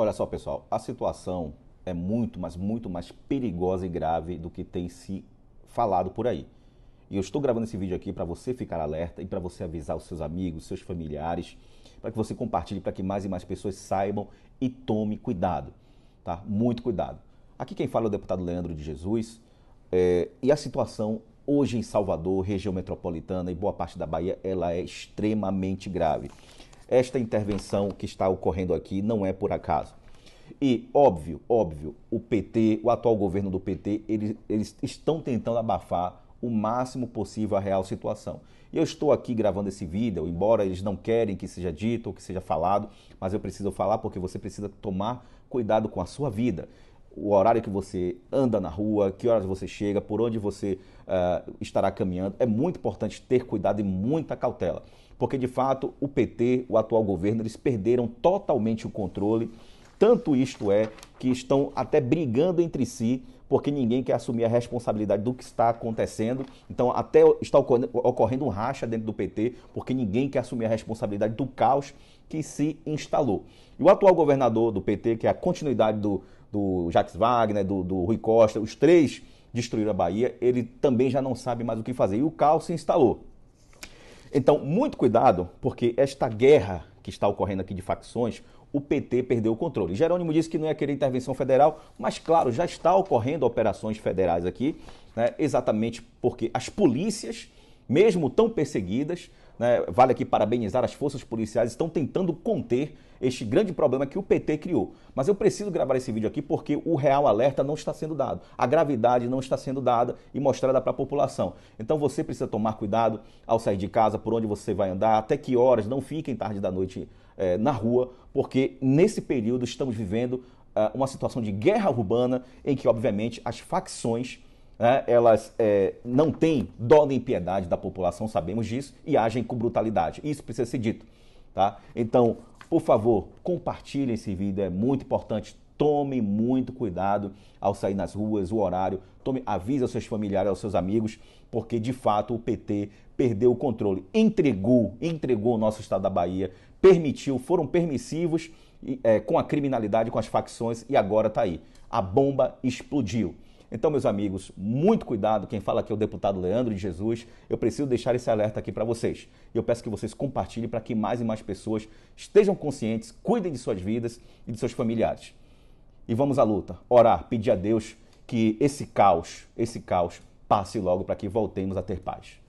Olha só, pessoal, a situação é muito, mas muito mais perigosa e grave do que tem se falado por aí. E eu estou gravando esse vídeo aqui para você ficar alerta e para você avisar os seus amigos, seus familiares, para que você compartilhe, para que mais e mais pessoas saibam e tome cuidado, tá? Muito cuidado. Aqui quem fala é o deputado Leandro de Jesus. É, e a situação hoje em Salvador, região metropolitana e boa parte da Bahia, ela é extremamente grave. Esta intervenção que está ocorrendo aqui não é por acaso. E, óbvio, óbvio, o PT, o atual governo do PT, eles, eles estão tentando abafar o máximo possível a real situação. E eu estou aqui gravando esse vídeo, embora eles não querem que seja dito ou que seja falado, mas eu preciso falar porque você precisa tomar cuidado com a sua vida o horário que você anda na rua, que horas você chega, por onde você uh, estará caminhando. É muito importante ter cuidado e muita cautela, porque de fato o PT, o atual governo, eles perderam totalmente o controle. Tanto isto é que estão até brigando entre si, porque ninguém quer assumir a responsabilidade do que está acontecendo. Então, até está ocorrendo um racha dentro do PT, porque ninguém quer assumir a responsabilidade do caos que se instalou. E o atual governador do PT, que é a continuidade do do Jacques Wagner, do, do Rui Costa, os três destruíram a Bahia, ele também já não sabe mais o que fazer. E o caos se instalou. Então, muito cuidado, porque esta guerra que está ocorrendo aqui de facções, o PT perdeu o controle. Jerônimo disse que não ia querer intervenção federal, mas, claro, já está ocorrendo operações federais aqui, né, exatamente porque as polícias mesmo tão perseguidas. Né? Vale aqui parabenizar as forças policiais, estão tentando conter este grande problema que o PT criou. Mas eu preciso gravar esse vídeo aqui porque o real alerta não está sendo dado. A gravidade não está sendo dada e mostrada para a população. Então você precisa tomar cuidado ao sair de casa, por onde você vai andar, até que horas, não fiquem tarde da noite eh, na rua, porque nesse período estamos vivendo ah, uma situação de guerra urbana em que, obviamente, as facções né, elas é, não têm dó nem piedade da população, sabemos disso, e agem com brutalidade. Isso precisa ser dito. Tá? Então, por favor, compartilhem esse vídeo, é muito importante. Tomem muito cuidado ao sair nas ruas, o horário. Tome, avise aos seus familiares, aos seus amigos, porque de fato o PT perdeu o controle, entregou, entregou o nosso estado da Bahia, permitiu, foram permissivos é, com a criminalidade, com as facções e agora está aí. A bomba explodiu. Então, meus amigos, muito cuidado. Quem fala aqui é o deputado Leandro de Jesus. Eu preciso deixar esse alerta aqui para vocês. Eu peço que vocês compartilhem para que mais e mais pessoas estejam conscientes, cuidem de suas vidas e de seus familiares. E vamos à luta. Orar, pedir a Deus que esse caos, esse caos passe logo para que voltemos a ter paz.